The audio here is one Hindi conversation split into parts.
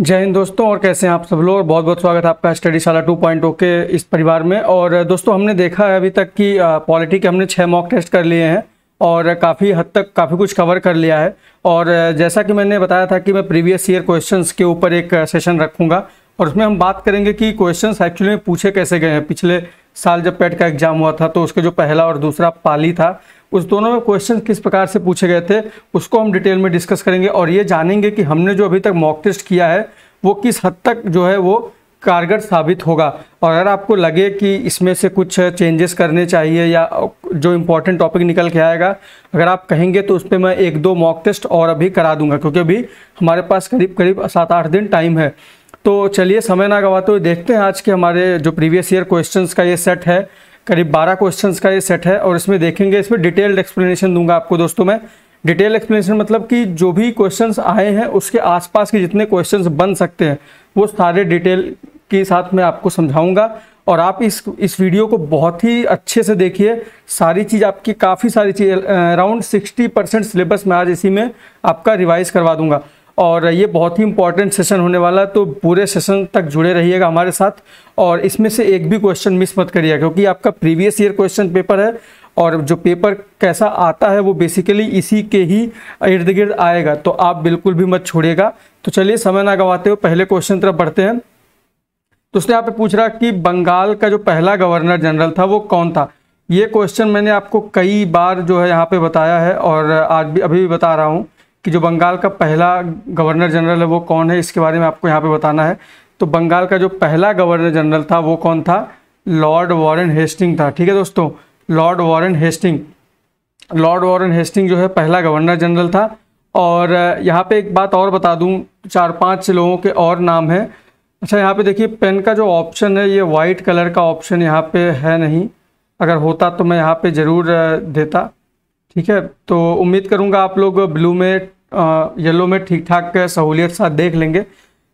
जय हिंद दोस्तों और कैसे हैं आप सब लोग बहुत बहुत स्वागत है आपका स्टडी शाला टू पॉइंट के इस परिवार में और दोस्तों हमने देखा है अभी तक कि पॉलिटी के हमने छः मॉक टेस्ट कर लिए हैं और काफ़ी हद तक काफ़ी कुछ कवर कर लिया है और जैसा कि मैंने बताया था कि मैं प्रीवियस ईयर क्वेश्चंस के ऊपर एक सेशन रखूँगा और उसमें हम बात करेंगे कि क्वेश्चन एक्चुअली में पूछे कैसे गए हैं पिछले साल जब पेट e का एग्ज़ाम हुआ था तो उसके जो पहला और दूसरा पाली था उस दोनों में क्वेश्चन किस प्रकार से पूछे गए थे उसको हम डिटेल में डिस्कस करेंगे और ये जानेंगे कि हमने जो अभी तक मॉक टेस्ट किया है वो किस हद तक जो है वो कारगर साबित होगा और अगर आपको लगे कि इसमें से कुछ चेंजेस करने चाहिए या जो इम्पोर्टेंट टॉपिक निकल के आएगा अगर आप कहेंगे तो उस पर मैं एक दो मॉक टेस्ट और अभी करा दूंगा क्योंकि अभी हमारे पास करीब करीब सात आठ दिन टाइम है तो चलिए समय ना गवाते हुए देखते हैं आज के हमारे जो प्रीवियस ईयर क्वेश्चंस का ये सेट है करीब 12 क्वेश्चंस का ये सेट है और इसमें देखेंगे इसमें डिटेल्ड एक्सप्लेनेशन दूंगा आपको दोस्तों मैं डिटेल एक्सप्लेनेशन मतलब कि जो भी क्वेश्चंस आए हैं उसके आसपास के जितने क्वेश्चंस बन सकते हैं वो सारे डिटेल के साथ मैं आपको समझाऊंगा और आप इस इस वीडियो को बहुत ही अच्छे से देखिए सारी चीज़ आपकी काफ़ी सारी चीज़ अराउंड सिक्सटी परसेंट सिलेबस मैं आज इसी में आपका रिवाइज करवा दूंगा और ये बहुत ही इंपॉर्टेंट सेशन होने वाला है तो पूरे सेशन तक जुड़े रहिएगा हमारे साथ और इसमें से एक भी क्वेश्चन मिस मत करिएगा क्योंकि आपका प्रीवियस ईयर क्वेश्चन पेपर है और जो पेपर कैसा आता है वो बेसिकली इसी के ही इर्द गिर्द आएगा तो आप बिल्कुल भी मत छोड़िएगा तो चलिए समय ना गंवाते हुए पहले क्वेश्चन तरफ बढ़ते हैं तो उसने यहाँ पे पूछ रहा कि बंगाल का जो पहला गवर्नर जनरल था वो कौन था ये क्वेश्चन मैंने आपको कई बार जो है यहाँ पे बताया है और आज भी अभी भी बता रहा हूँ कि जो बंगाल का पहला गवर्नर जनरल है वो कौन है इसके बारे में आपको यहाँ पे बताना है तो बंगाल का जो पहला गवर्नर जनरल था वो कौन था लॉर्ड वॉरेन हेस्टिंग था ठीक है दोस्तों lord Warren Hastings lord Warren Hastings जो है पहला गवर्नर जनरल था और यहाँ पे एक बात और बता दूँ चार पाँच लोगों के और नाम हैं अच्छा यहाँ पे देखिए पेन का जो ऑप्शन है ये वाइट कलर का ऑप्शन यहाँ पे है नहीं अगर होता तो मैं यहाँ पे ज़रूर देता ठीक है तो उम्मीद करूँगा आप लोग ब्लू में येलो में ठीक ठाक सहूलियत साथ देख लेंगे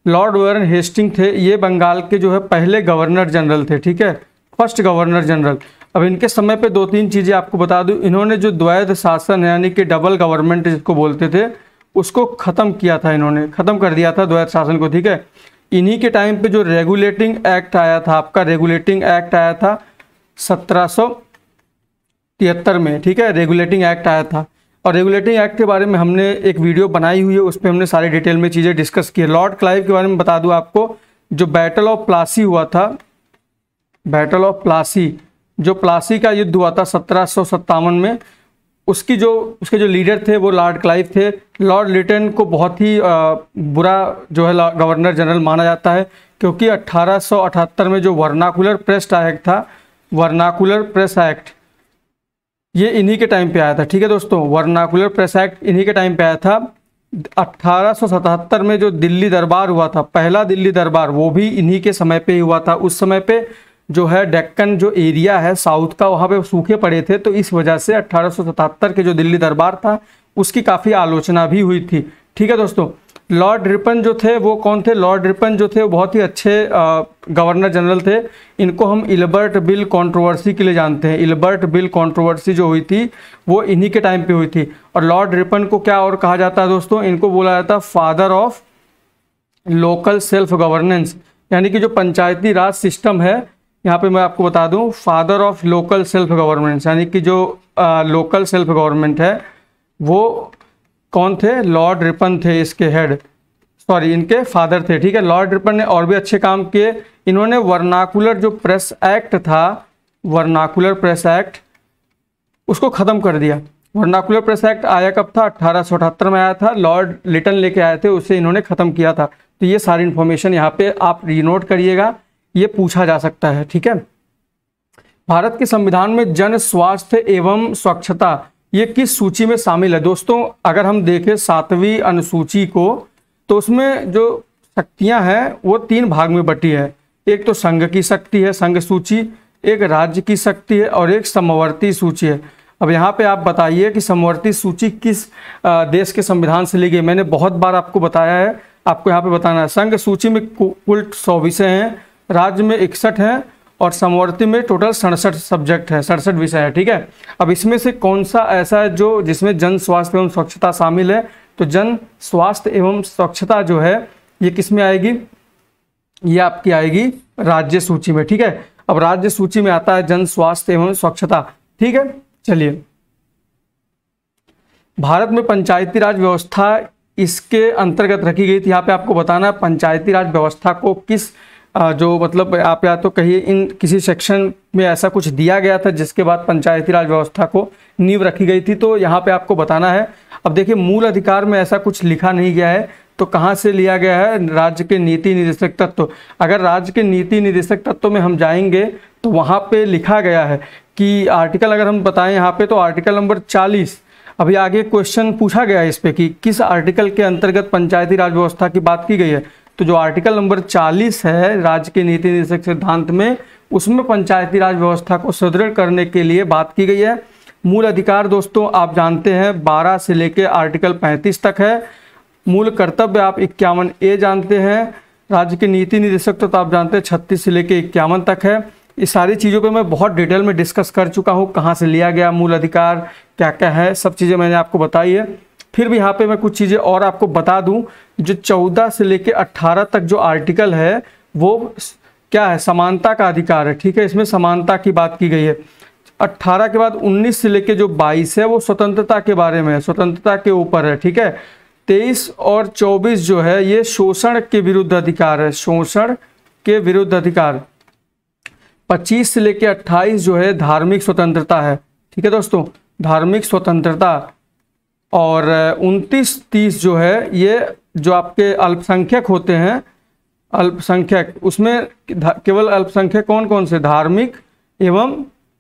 लॉर्ड वर्न हेस्टिंग थे ये बंगाल के जो है पहले गवर्नर जनरल थे ठीक है फर्स्ट गवर्नर जनरल अब इनके समय पे दो तीन चीज़ें आपको बता दूं इन्होंने जो द्वैध शासन यानी कि डबल गवर्नमेंट जिसको बोलते थे उसको ख़त्म किया था इन्होंने ख़त्म कर दिया था द्वैध शासन को ठीक है इन्हीं के टाइम पे जो रेगुलेटिंग एक्ट आया था आपका रेगुलेटिंग एक्ट आया था सत्रह तिहत्तर में ठीक है रेगुलेटिंग एक्ट आया था और रेगुलेटिंग एक्ट के बारे में हमने एक वीडियो बनाई हुई है उस पर हमने सारी डिटेल में चीज़ें डिस्कस की है लॉर्ड क्लाइव के बारे में बता दूँ आपको जो बैटल ऑफ प्लासी हुआ था बैटल ऑफ प्लासी जो प्लासी का युद्ध हुआ था सत्रह में उसकी जो उसके जो लीडर थे वो लॉर्ड क्लाइव थे लॉर्ड लिटन को बहुत ही बुरा जो है गवर्नर जनरल माना जाता है क्योंकि 1878 में जो वर्नाकुलर प्रेस एक्ट था वर्नाकुलर प्रेस एक्ट ये इन्हीं के टाइम पे आया था ठीक है दोस्तों वर्नाकुलर प्रेस एक्ट इन्हीं के टाइम पे आया था 1877 में जो दिल्ली दरबार हुआ था पहला दिल्ली दरबार वो भी इन्हीं के समय पे ही हुआ था उस समय पे जो है डेक्कन जो एरिया है साउथ का वहाँ पे सूखे पड़े थे तो इस वजह से 1877 के जो दिल्ली दरबार था उसकी काफ़ी आलोचना भी हुई थी ठीक है दोस्तों लॉर्ड रिपन जो थे वो कौन थे लॉर्ड रिपन जो थे वो बहुत ही अच्छे गवर्नर जनरल थे इनको हम इलबर्ट बिल कंट्रोवर्सी के लिए जानते हैं इलबर्ट बिल कंट्रोवर्सी जो हुई थी वो इन्हीं के टाइम पे हुई थी और लॉर्ड रिपन को क्या और कहा जाता है दोस्तों इनको बोला जाता है father of local self governance यानी कि जो पंचायती राज सिस्टम है यहाँ पर मैं आपको बता दूँ father of local self governance यानी कि जो लोकल सेल्फ गवर्नमेंट है वो कौन थे लॉर्ड रिपन थे इसके हेड सॉरी इनके फादर थे ठीक है लॉर्ड रिपन ने और भी अच्छे काम किए इन्होंने वर्नाकुलर जो प्रेस एक्ट था वर्नाकुलर प्रेस एक्ट उसको ख़त्म कर दिया वर्नाकुलर प्रेस एक्ट आया कब था अट्ठारह में आया था लॉर्ड लिटन लेके आए थे उसे इन्होंने ख़त्म किया था तो ये सारी इन्फॉर्मेशन यहाँ पे आप रीनोट करिएगा ये पूछा जा सकता है ठीक है भारत के संविधान में जन स्वास्थ्य एवं स्वच्छता ये किस सूची में शामिल है दोस्तों अगर हम देखें सातवीं अनुसूची को तो उसमें जो शक्तियां हैं वो तीन भाग में बटी है एक तो संघ की शक्ति है संघ सूची एक राज्य की शक्ति है और एक समवर्ती सूची है अब यहाँ पे आप बताइए कि समवर्ती सूची किस देश के संविधान से ली गई मैंने बहुत बार आपको बताया है आपको यहाँ पे बताना है संघ सूची में कुल सौ विषय हैं राज्य में इकसठ हैं और समवर्ती में टोटल सड़सठ सब्जेक्ट है सड़सठ विषय है ठीक है अब इसमें से कौन सा ऐसा है जो जिसमें जन स्वास्थ्य एवं स्वच्छता शामिल है तो जन स्वास्थ्य एवं स्वच्छता जो है ये किस में आएगी ये आपकी आएगी राज्य सूची में ठीक है अब राज्य सूची में आता है जन स्वास्थ्य एवं स्वच्छता ठीक है चलिए भारत में पंचायती राज व्यवस्था इसके अंतर्गत रखी गई थी यहाँ पे आपको बताना है पंचायती राज व्यवस्था को किस जो मतलब आप या तो कहिए इन किसी सेक्शन में ऐसा कुछ दिया गया था जिसके बाद पंचायती राज व्यवस्था को नींव रखी गई थी तो यहाँ पे आपको बताना है अब देखिए मूल अधिकार में ऐसा कुछ लिखा नहीं गया है तो कहाँ से लिया गया है राज्य के नीति निदेशक तत्व अगर राज्य के नीति निदेशक तत्व में हम जाएंगे तो वहाँ पे लिखा गया है कि आर्टिकल अगर हम बताएं यहाँ पे तो आर्टिकल नंबर चालीस अभी आगे क्वेश्चन पूछा गया है इस पर कि किस आर्टिकल के अंतर्गत पंचायती राज व्यवस्था की बात की गई है तो जो आर्टिकल नंबर 40 है राज्य के नीति निदेशक सिद्धांत में उसमें पंचायती राज व्यवस्था को सुदृढ़ करने के लिए बात की गई है मूल अधिकार दोस्तों आप जानते हैं बारह से लेकर आर्टिकल पैंतीस तक है मूल कर्तव्य आप इक्यावन ए जानते हैं राज्य के नीति निदेशक तो, आप जानते हैं छत्तीस से लेकर इक्यावन तक है ये सारी चीज़ों पे मैं बहुत डिटेल में डिस्कस कर चुका हूँ कहाँ से लिया गया मूल अधिकार क्या क्या है सब चीज़ें मैंने आपको बताई है फिर भी यहाँ पे मैं कुछ चीज़ें और आपको बता दूं जो 14 से लेकर 18 तक जो आर्टिकल है वो क्या है समानता का अधिकार है ठीक है इसमें समानता की बात की गई है 18 के बाद 19 से लेकर जो 22 है वो स्वतंत्रता के बारे में है स्वतंत्रता के ऊपर है ठीक है 23 और 24 जो है ये शोषण के विरुद्ध अधिकार है शोषण के विरुद्ध अधिकार पच्चीस से लेकर अट्ठाईस जो है धार्मिक स्वतंत्रता है ठीक है दोस्तों धार्मिक स्वतंत्रता और उनतीस तीस जो है ये जो आपके अल्पसंख्यक होते हैं अल्पसंख्यक उसमें केवल अल्पसंख्यक कौन कौन से धार्मिक एवं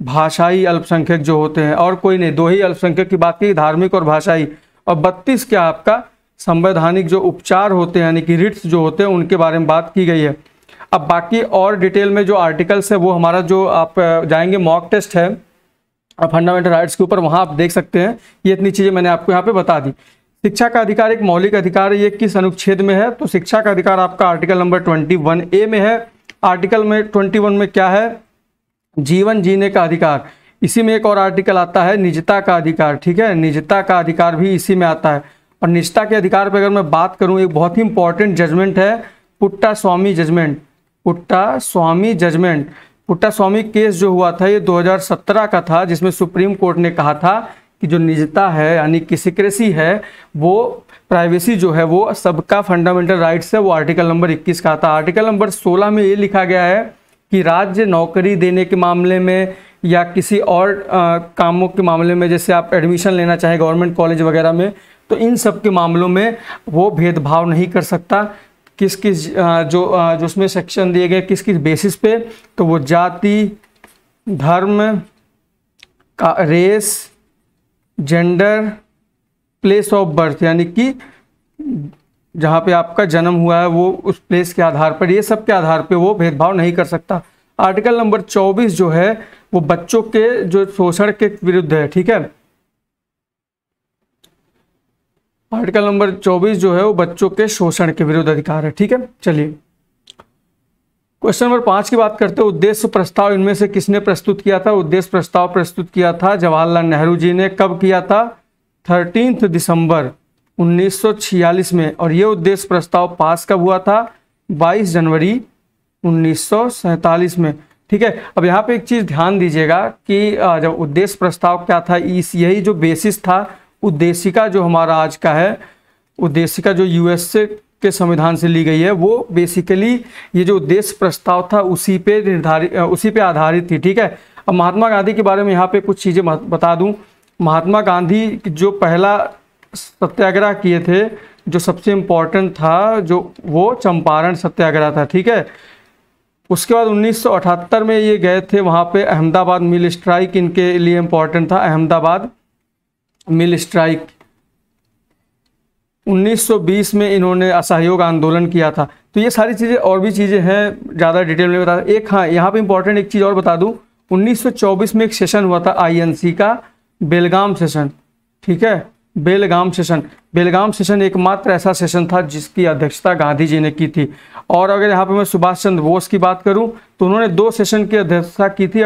भाषाई अल्पसंख्यक जो होते हैं और कोई नहीं दो ही अल्पसंख्यक की बात की धार्मिक और भाषाई और बत्तीस क्या आपका संवैधानिक जो उपचार होते हैं यानी कि रिट्स जो होते हैं उनके बारे में बात की गई है अब बाकी और डिटेल में जो आर्टिकल्स है वो हमारा जो आप जाएंगे मॉक टेस्ट है और फंडामेंटल राइट्स के ऊपर वहाँ आप देख सकते हैं ये इतनी चीज़ें मैंने आपको यहाँ पे बता दी शिक्षा का अधिकार एक मौलिक अधिकार है ये किस अनुच्छेद में है तो शिक्षा का अधिकार आपका article number twenty one A में है आर्टिकल में ट्वेंटी वन में क्या है जीवन जीने का अधिकार इसी में एक और आर्टिकल आता है निजता का अधिकार ठीक है निजता का अधिकार भी इसी में आता है और निजता के अधिकार पर अगर मैं बात करूँ एक बहुत ही इंपॉर्टेंट जजमेंट है Puttaswamy judgement Puttaswamy judgement Puttaswamy case जो हुआ था ये 2017 का था जिसमें सुप्रीम कोर्ट ने कहा था कि जो निजता है यानी कि सिक्रेसी है वो प्राइवेसी जो है वो सबका फंडामेंटल राइट्स है वो आर्टिकल नंबर 21 का था आर्टिकल नंबर 16 में ये लिखा गया है कि राज्य नौकरी देने के मामले में या किसी और आ, कामों के मामले में जैसे आप एडमिशन लेना चाहें गवर्नमेंट कॉलेज वगैरह में तो इन सब के मामलों में वो भेदभाव नहीं कर सकता किस किस जो जो उसमें सेक्शन दिए गए किस किस बेसिस पे तो वो जाति धर्म का race gender place of birth यानी कि जहाँ पे आपका जन्म हुआ है वो उस प्लेस के आधार पर ये सब के आधार पे वो भेदभाव नहीं कर सकता आर्टिकल नंबर 24 जो है वो बच्चों के जो शोषण के विरुद्ध है ठीक है आर्टिकल नंबर 24 जो है वो बच्चों के शोषण के विरुद्ध अधिकार है ठीक है चलिए क्वेश्चन नंबर पांच की बात करते हैं उद्देश्य प्रस्ताव इनमें से किसने प्रस्तुत किया था उद्देश्य प्रस्ताव प्रस्तुत किया था जवाहरलाल नेहरू जी ने कब किया था थर्टीन दिसंबर 1946 में और ये उद्देश्य प्रस्ताव पास कब हुआ था 22 जनवरी 1947 में ठीक है अब यहाँ पे एक चीज़ ध्यान दीजिएगा कि जब उद्देश्य प्रस्ताव क्या था इस यही जो बेसिस था उद्देशिका जो हमारा आज का है उद्देशिका जो यूएस के संविधान से ली गई है वो बेसिकली ये जो उद्देश्य प्रस्ताव था उसी पे निर्धारित उसी पे आधारित थी ठीक है अब महात्मा गांधी के बारे में यहाँ पे कुछ चीज़ें बता दूँ महात्मा गांधी जो पहला सत्याग्रह किए थे जो सबसे इम्पोर्टेंट था जो वो चंपारण सत्याग्रह था ठीक है उसके बाद 1978 में ये गए थे वहाँ पे अहमदाबाद मिल स्ट्राइक इनके लिए इम्पोर्टेंट था अहमदाबाद मिल स्ट्राइक 1920 में इन्होंने असहयोग आंदोलन किया था तो ये सारी चीज़ें और भी चीज़ें हैं ज़्यादा डिटेल में बता एक हाँ यहाँ पे इंपॉर्टेंट एक चीज़ और बता दूँ 1924 में एक सेशन हुआ था आईएनसी का बेलगाम सेशन ठीक है बेलगाम सेशन बेलगाम सेशन एकमात्र ऐसा सेशन था जिसकी अध्यक्षता गांधी जी ने की थी और अगर यहाँ पर मैं सुभाष चंद्र बोस की बात करूँ तो उन्होंने दो सेशन की अध्यक्षता की थी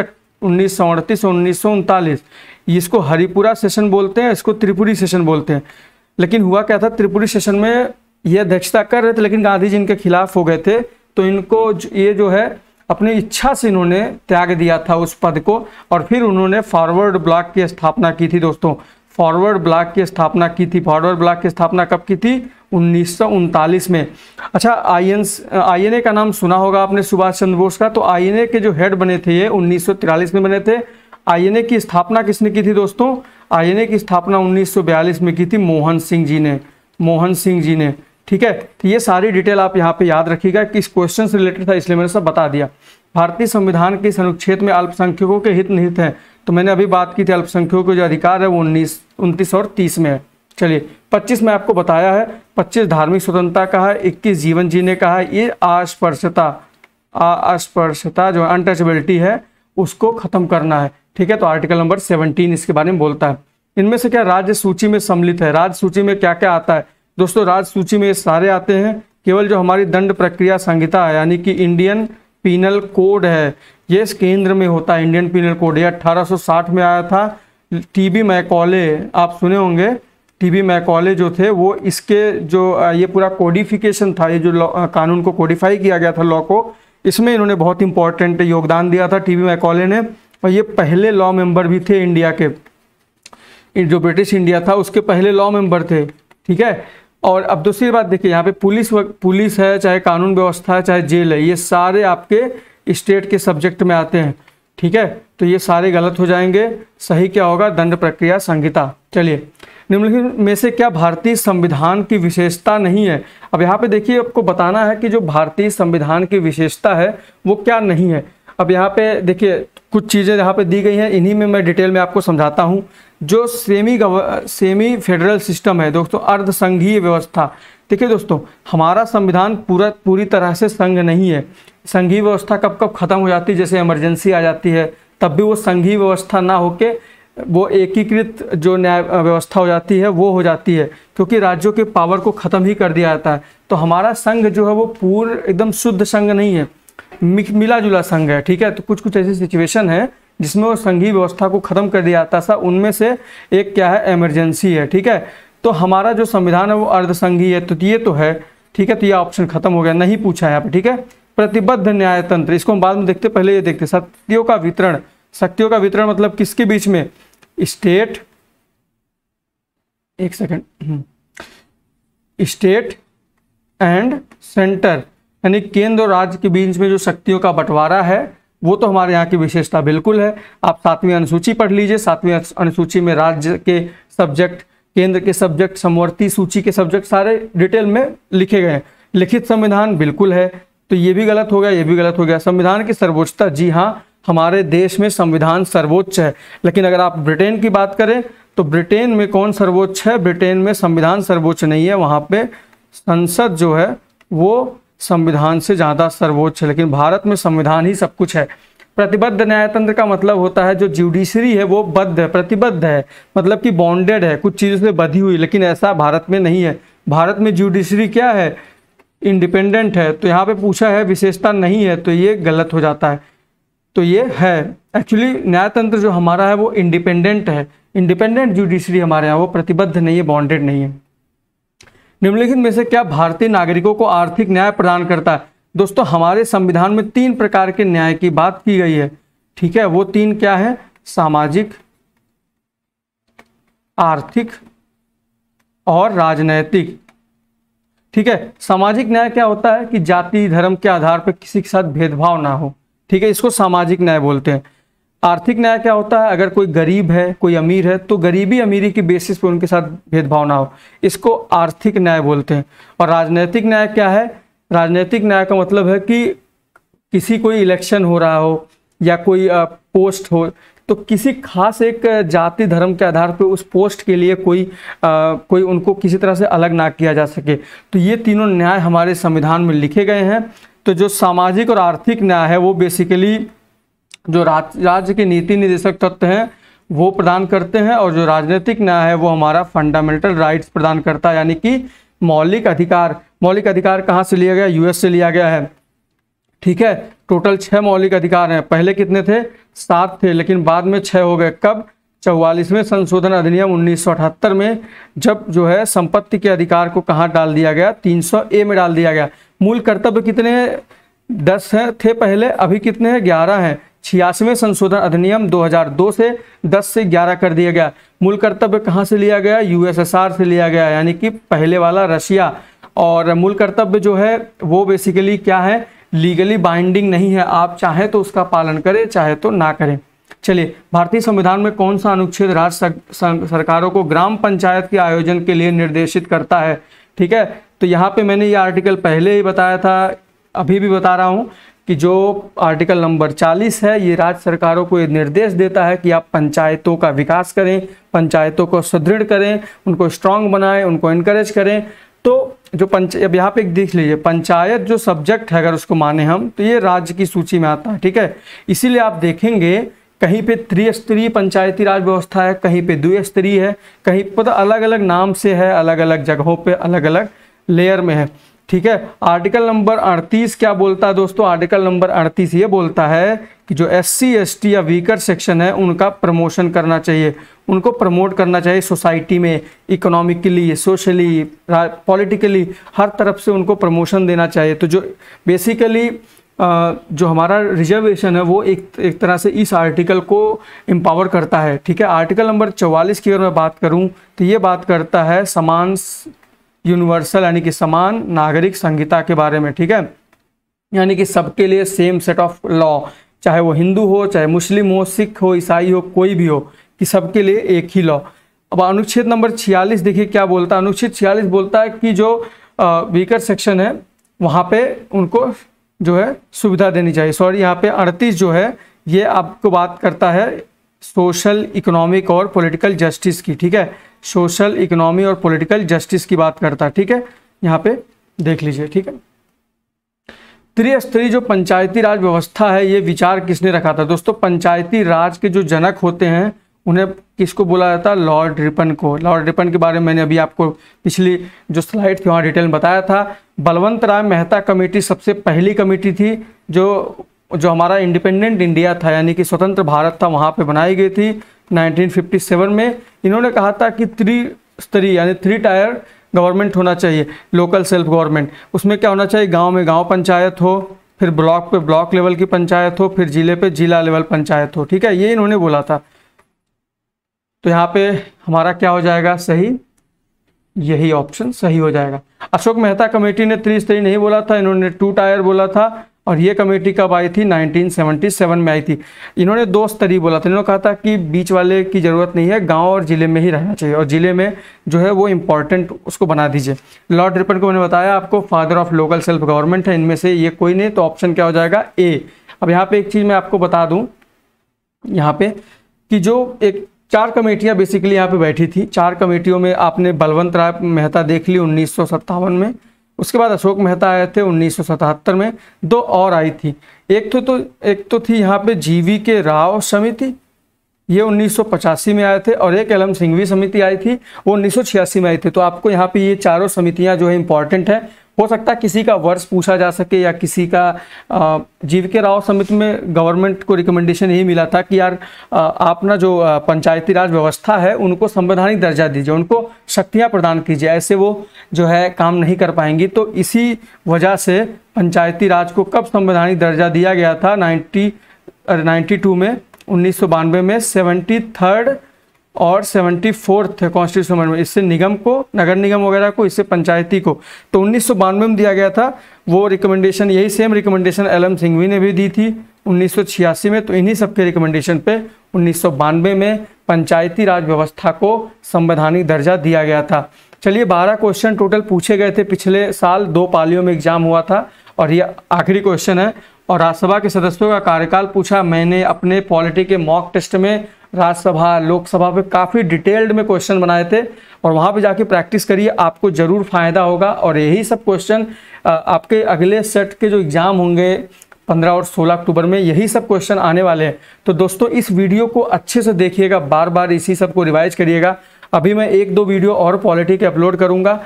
उन्नीस सौ अड़तीस उन्नीस सौ उनतालीस इसको हरिपुरा सेशन बोलते हैं इसको त्रिपुरी सेशन बोलते हैं लेकिन हुआ क्या था त्रिपुरी सेशन में ये अध्यक्षता कर रहे थे लेकिन गांधी जी इनके खिलाफ हो गए थे तो इनको ये जो है अपनी इच्छा से इन्होंने त्याग दिया था उस पद को और फिर उन्होंने फॉरवर्ड ब्लॉक की स्थापना की थी दोस्तों फॉरवर्ड ब्लॉक की स्थापना की थी फॉरवर्ड ब्लॉक की स्थापना कब की थी उन्नीस में अच्छा आई एन का नाम सुना होगा आपने सुभाष चंद्र बोस का तो आई के जो हेड बने थे ये उन्नीस में बने थे आई की स्थापना किसने की थी दोस्तों आई की स्थापना 1942 में की थी मोहन सिंह जी ने मोहन सिंह जी ने ठीक है तो ये सारी डिटेल आप यहाँ पे याद रखिएगा किस क्वेश्चन से रिलेटेड था इसलिए मैंने सब बता दिया भारतीय संविधान के अनुच्छेद में अल्पसंख्यकों के हित निहित हैं तो मैंने अभी बात की थी अल्पसंख्यकों के जो अधिकार है वो उन्नीस उनतीस और तीस में है चलिए 25 में आपको बताया है 25 धार्मिक स्वतंत्रता का है 21 जीवन जीने का है ये अस्पर्शता अस्पर्शता जो अनटचेबिलिटी है उसको खत्म करना है ठीक है तो आर्टिकल नंबर 17 इसके बारे में बोलता है इनमें से क्या राज्य सूची में सम्मिलित है राज्य सूची में क्या क्या आता है दोस्तों राज्य सूची में ये सारे आते हैं केवल जो हमारी दंड प्रक्रिया संहिता है यानी कि इंडियन पीनल कोड है ये इस केंद्र में होता है इंडियन पीनल कोड ये 1860 में आया था टीबी मैकॉले आप सुने होंगे टीबी मैकॉले जो थे वो इसके जो ये पूरा कोडिफिकेशन था ये जो कानून को कोडिफाई किया गया था लॉ को इसमें इन्होंने बहुत इंपॉर्टेंट योगदान दिया था टीबी मैकॉले ने और ये पहले लॉ मेंबर भी थे इंडिया के जो ब्रिटिश इंडिया था उसके पहले लॉ मेंबर थे ठीक है और अब दूसरी बात देखिए यहाँ पे पुलिस पुलिस है चाहे कानून व्यवस्था है चाहे जेल है ये सारे आपके स्टेट के सब्जेक्ट में आते हैं ठीक है तो ये सारे गलत हो जाएंगे सही क्या होगा दंड प्रक्रिया संहिता चलिए निम्नलिखित में से क्या भारतीय संविधान की विशेषता नहीं है अब यहाँ पे देखिए आपको बताना है कि जो भारतीय संविधान की विशेषता है वो क्या नहीं है अब यहाँ पे देखिए कुछ चीज़ें यहाँ पे दी गई हैं इन्हीं में मैं डिटेल में आपको समझाता हूँ जो semi gov semi federal system है दोस्तों अर्धसंघीय व्यवस्था देखिए दोस्तों हमारा संविधान पूरा पूरी तरह से संघ नहीं है संघीय व्यवस्था कब कब खत्म हो जाती है जैसे इमरजेंसी आ जाती है तब भी वो संघीय व्यवस्था ना होके वो एकीकृत जो न्याय व्यवस्था हो जाती है वो हो जाती है क्योंकि राज्यों के पावर को ख़त्म ही कर दिया जाता है तो हमारा संघ जो है वो पूर्ण एकदम शुद्ध संघ नहीं है मिला जुला संघ है ठीक है तो कुछ कुछ ऐसी सिचुएशन है जिसमें वो संघीय व्यवस्था को ख़त्म कर दिया जाता था उनमें से एक क्या है एमरजेंसी है ठीक है तो हमारा जो संविधान है वो अर्धसंघीय है तो ये तो है ठीक है तो ये ऑप्शन खत्म हो गया नहीं पूछा है यहाँ पर ठीक है प्रतिबद्ध न्यायतंत्र इसको हम बाद में देखते पहले ये देखते शक्तियों का वितरण शक्तियों का वितरण मतलब किसके बीच में स्टेट एक second hmm, state and centre यानी केंद्र और राज्य के बीच में जो शक्तियों का बंटवारा है वो तो हमारे यहाँ की विशेषता बिल्कुल है आप सातवीं अनुसूची पढ़ लीजिए सातवीं अनुसूची में राज्य के सब्जेक्ट केंद्र के सब्जेक्ट समवर्ती सूची के सब्जेक्ट सारे डिटेल में लिखे गए हैं लिखित संविधान बिल्कुल है तो ये भी गलत हो गया ये भी गलत हो गया संविधान की सर्वोच्चता जी हाँ हमारे देश में संविधान सर्वोच्च है लेकिन अगर आप ब्रिटेन की बात करें तो ब्रिटेन में कौन सर्वोच्च है ब्रिटेन में संविधान सर्वोच्च नहीं है वहाँ पे संसद जो है वो संविधान से ज़्यादा सर्वोच्च है लेकिन भारत में संविधान ही सब कुछ है प्रतिबद्ध न्यायतंत्र का मतलब होता है जो ज्यूडिशरी है वो बद्ध है प्रतिबद्ध है मतलब कि बॉन्डेड है कुछ चीज़ों से बधी हुई लेकिन ऐसा भारत में नहीं है भारत में जुडिशरी क्या है इंडिपेंडेंट है तो यहाँ पे पूछा है विशेषता नहीं है तो ये गलत हो जाता है तो ये है एक्चुअली न्यायतंत्र जो हमारा है वो इंडिपेंडेंट है इंडिपेंडेंट जुडिशरी हमारे यहाँ वो प्रतिबद्ध नहीं है बॉन्डेड नहीं है निम्नलिखित में से क्या भारतीय नागरिकों को आर्थिक न्याय प्रदान करता है दोस्तों हमारे संविधान में तीन प्रकार के न्याय की बात की गई है ठीक है वो तीन क्या है सामाजिक आर्थिक और राजनैतिक ठीक है सामाजिक न्याय क्या होता है कि जाति धर्म के आधार पर किसी के साथ भेदभाव ना हो ठीक है इसको सामाजिक न्याय बोलते हैं आर्थिक न्याय क्या होता है अगर कोई गरीब है कोई अमीर है तो गरीबी अमीरी की बेसिस पर उनके साथ भेदभाव ना हो इसको आर्थिक न्याय बोलते हैं और राजनैतिक न्याय क्या है राजनैतिक न्याय का मतलब है कि किसी कोई इलेक्शन हो रहा हो या कोई पोस्ट हो तो किसी खास एक जाति धर्म के आधार पर उस पोस्ट के लिए कोई आ, कोई उनको किसी तरह से अलग ना किया जा सके तो ये तीनों न्याय हमारे संविधान में लिखे गए हैं तो जो सामाजिक और आर्थिक न्याय है वो बेसिकली जो राज, राज्य के नीति निदेशक तत्व हैं वो प्रदान करते हैं और जो राजनीतिक न्याय है वो हमारा फंडामेंटल राइट्स प्रदान करता है यानी कि मौलिक अधिकार मौलिक अधिकार कहाँ से लिया गया यूएस से लिया गया है ठीक है टोटल छः मौलिक अधिकार हैं पहले कितने थे सात थे लेकिन बाद में छः हो गए कब चौवालीसवें संशोधन अधिनियम उन्नीस में जब जो है संपत्ति के अधिकार को कहाँ डाल दिया गया तीन ए में डाल दिया गया मूल कर्तव्य कितने दस हैं थे पहले अभी कितने हैं ग्यारह हैं छियासवें संशोधन अधिनियम 2002 से 10 से 11 कर दिया गया मूल कर्तव्य कहाँ से लिया गया यूएसएसआर से लिया गया यानी कि पहले वाला रशिया और मूल कर्तव्य जो है वो बेसिकली क्या है लीगली बाइंडिंग नहीं है आप चाहे तो उसका पालन करें चाहे तो ना करें चलिए भारतीय संविधान में कौन सा अनुच्छेद राज्य सरकारों को ग्राम पंचायत के आयोजन के लिए निर्देशित करता है ठीक है तो यहाँ पे मैंने ये आर्टिकल पहले ही बताया था अभी भी बता रहा हूँ कि जो आर्टिकल नंबर 40 है ये राज्य सरकारों को ये निर्देश देता है कि आप पंचायतों का विकास करें पंचायतों को सुदृढ़ करें उनको स्ट्रांग बनाएं उनको इनक्रेज करें तो जो पंच अब यहाँ पे देख लीजिए पंचायत जो सब्जेक्ट है अगर उसको माने हम तो ये राज्य की सूची में आता है ठीक है इसीलिए आप देखेंगे कहीं पे त्रिस्तरीय पंचायती राज व्यवस्था है कहीं पे द्विस्तरीय है कहीं पर तो अलग अलग नाम से है अलग अलग जगहों पे अलग अलग लेयर में है ठीक है आर्टिकल नंबर अड़तीस क्या बोलता है दोस्तों आर्टिकल नंबर अड़तीस ये बोलता है कि जो एस सी एस टी या वीकर सेक्शन है उनका प्रमोशन करना चाहिए उनको प्रमोट करना चाहिए सोसाइटी में इकोनॉमिकली सोशली पॉलिटिकली हर तरफ से उनको प्रमोशन देना चाहिए तो जो बेसिकली जो हमारा रिजर्वेशन है वो एक एक तरह से इस आर्टिकल को एम्पावर करता है ठीक है आर्टिकल नंबर चौवालीस की अगर मैं बात करूं तो ये बात करता है समान यूनिवर्सल यानी कि समान नागरिक संहिता के बारे में ठीक है यानी कि सबके लिए सेम सेट ऑफ लॉ चाहे वो हिंदू हो चाहे मुस्लिम हो सिख हो ईसाई हो कोई भी हो कि सबके लिए एक ही लॉ अब अनुच्छेद नंबर छियालीस देखिए क्या बोलता है अनुच्छेद छियालीस बोलता है कि जो वीकर सेक्शन है वहाँ पे उनको जो है सुविधा देनी चाहिए सॉरी यहाँ पे अड़तीस जो है ये आपको बात करता है सोशल इकोनॉमिक और पॉलिटिकल जस्टिस की ठीक है सोशल इकोनॉमी और पॉलिटिकल जस्टिस की बात करता है ठीक है यहाँ पे देख लीजिए ठीक है त्रिस्तरीय जो पंचायती राज व्यवस्था है ये विचार किसने रखा था दोस्तों पंचायती राज के जो जनक होते हैं उन्हें किसको बोला जाता है लॉर्ड रिपन को लॉर्ड रिपन के बारे में मैंने अभी आपको पिछली जो स्लाइड थी वहाँ डिटेल में बताया था बलवंत राय मेहता कमेटी सबसे पहली कमेटी थी जो जो हमारा इंडिपेंडेंट इंडिया था यानी कि स्वतंत्र भारत था वहाँ पे बनाई गई थी 1957 में इन्होंने कहा था कि त्रिस्तरीय यानी थ्री टायर गवर्नमेंट होना चाहिए लोकल सेल्फ गवर्नमेंट उसमें क्या होना चाहिए गांव में गांव पंचायत हो फिर ब्लॉक पे ब्लॉक लेवल की पंचायत हो फिर जिले पे जिला लेवल पंचायत हो ठीक है ये इन्होंने बोला था तो यहाँ पर हमारा क्या हो जाएगा सही यही ऑप्शन सही हो जाएगा अशोक मेहता कमेटी ने त्रिस्तरीय नहीं बोला था इन्होंने टू टायर बोला था और ये कमेटी कब आई थी 1977 में आई थी इन्होंने दो स्तरीय बोला था इन्होंने कहा था कि बीच वाले की ज़रूरत नहीं है गांव और ज़िले में ही रहना चाहिए और ज़िले में जो है वो इंपॉर्टेंट उसको बना दीजिए लॉर्ड रिपन को मैंने बताया आपको father of local self government है इनमें से ये कोई नहीं तो ऑप्शन क्या हो जाएगा ए अब यहाँ पर एक चीज़ मैं आपको बता दू यहाँ पे कि जो एक चार कमेटियां बेसिकली यहाँ पे बैठी थी चार कमेटियों में आपने बलवंत राय मेहता देख ली उन्नीस में उसके बाद अशोक मेहता आए थे उन्नीस में दो और आई थी एक तो तो एक तो थी यहाँ पे जीवी के राव समिति ये उन्नीस में आए थे और एक एलम सिंघवी समिति आई थी वो उन्नीस में आई थी तो आपको यहाँ पे ये चारों समितियाँ जो है इंपॉर्टेंट है हो सकता है किसी का वर्ष पूछा जा सके या किसी का जीव के राव समिति में गवर्नमेंट को रिकमेंडेशन यही मिला था कि यार आप ना जो पंचायती राज व्यवस्था है उनको संवैधानिक दर्जा दीजिए उनको शक्तियाँ प्रदान कीजिए ऐसे वो जो है काम नहीं कर पाएंगी तो इसी वजह से पंचायती राज को कब संवैधानिक दर्जा दिया गया था नाइन्टी नाइन्टी में उन्नीस में सेवेंटी थर्ड और सेवेंटी फोर्थ कॉन्स्टिट्यूशन में इससे निगम को नगर निगम वगैरह को इससे पंचायती को तो उन्नीस में दिया गया था वो रिकमेंडेशन यही same recommendation L M Singhvi ने भी दी थी छियासी में तो इन्हीं सबके रिकमेंडेशन पे उन्नीस में पंचायती राज व्यवस्था को संवैधानिक दर्जा दिया गया था चलिए 12 क्वेश्चन टोटल पूछे गए थे पिछले साल दो पालियों में एग्जाम हुआ था और ये आखिरी क्वेश्चन है और राज्यसभा के सदस्यों का कार्यकाल पूछा मैंने अपने पॉलिटी के मॉक टेस्ट में राज्यसभा लोकसभा पे काफ़ी डिटेल्ड में क्वेश्चन बनाए थे और वहाँ पे जाके प्रैक्टिस करिए आपको ज़रूर फ़ायदा होगा और यही सब क्वेश्चन आपके अगले सेट के जो एग्ज़ाम होंगे पंद्रह और सोलह अक्टूबर में यही सब क्वेश्चन आने वाले हैं तो दोस्तों इस वीडियो को अच्छे से देखिएगा बार बार इसी सब को रिवाइज करिएगा अभी मैं एक दो वीडियो और पॉलिटी के अपलोड करूंगा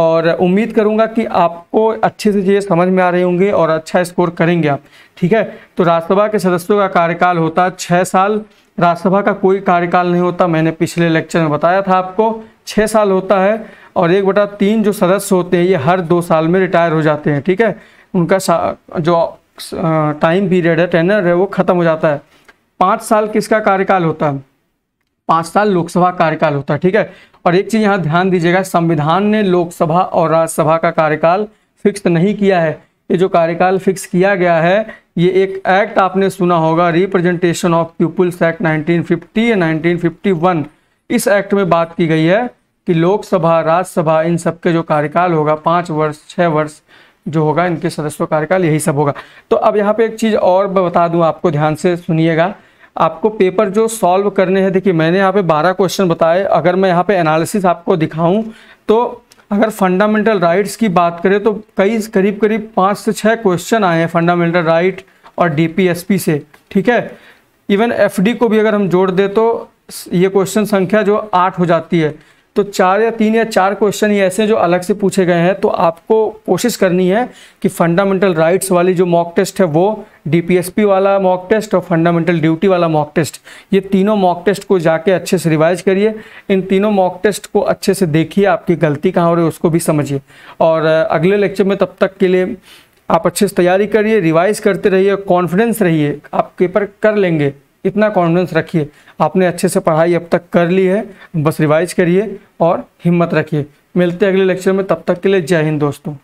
और उम्मीद करूंगा कि आपको अच्छे से चीज़ें समझ में आ रही होंगी और अच्छा स्कोर करेंगे आप ठीक है तो राज्यसभा के सदस्यों का कार्यकाल होता है छः साल राज्यसभा का कोई कार्यकाल नहीं होता मैंने पिछले लेक्चर में बताया था आपको छः साल होता है और एक बटा तीन जो सदस्य होते हैं ये हर दो साल में रिटायर हो जाते हैं ठीक है उनका जो टाइम पीरियड है टेनर है वो ख़त्म हो जाता है पाँच साल किसका कार्यकाल होता है पाँच साल लोकसभा कार्यकाल होता है ठीक है और एक चीज़ यहाँ ध्यान दीजिएगा संविधान ने लोकसभा और राज्यसभा का कार्यकाल फिक्स नहीं किया है ये जो कार्यकाल फिक्स किया गया है ये एक एक्ट आपने सुना होगा रिप्रेजेंटेशन ऑफ पीपुल्स एक्ट 1950 या 1951 इस एक्ट में बात की गई है कि लोकसभा राज्यसभा इन सबके जो कार्यकाल होगा पाँच वर्ष छः वर्ष जो होगा इनके सदस्यों कार्यकाल यही सब होगा तो अब यहाँ पे एक चीज़ और बता दूँ आपको ध्यान से सुनिएगा आपको पेपर जो सॉल्व करने हैं देखिए मैंने यहाँ पे बारह क्वेश्चन बताए अगर मैं यहाँ पे एनालिसिस आपको दिखाऊं तो अगर फंडामेंटल राइट्स की बात करें तो कई करीब करीब पाँच से छः क्वेश्चन आए हैं फंडामेंटल राइट और डीपीएसपी से ठीक है इवन एफडी को भी अगर हम जोड़ दें तो ये क्वेश्चन संख्या जो आठ हो जाती है तो चार या तीन या चार क्वेश्चन ही ऐसे जो अलग से पूछे गए हैं तो आपको कोशिश करनी है कि फंडामेंटल राइट्स वाली जो मॉक टेस्ट है वो डीपीएसपी वाला मॉक टेस्ट और फंडामेंटल ड्यूटी वाला मॉक टेस्ट ये तीनों मॉक टेस्ट को जाके अच्छे से रिवाइज करिए इन तीनों मॉक टेस्ट को अच्छे से देखिए आपकी गलती कहाँ हो रही है उसको भी समझिए और अगले लेक्चर में तब तक के लिए आप अच्छे से तैयारी करिए रिवाइज करते रहिए कॉन्फिडेंस रहिए आप पेपर कर लेंगे इतना कॉन्फिडेंस रखिए आपने अच्छे से पढ़ाई अब तक कर ली है बस रिवाइज करिए और हिम्मत रखिए मिलते हैं अगले लेक्चर में तब तक के लिए जय हिंद दोस्तों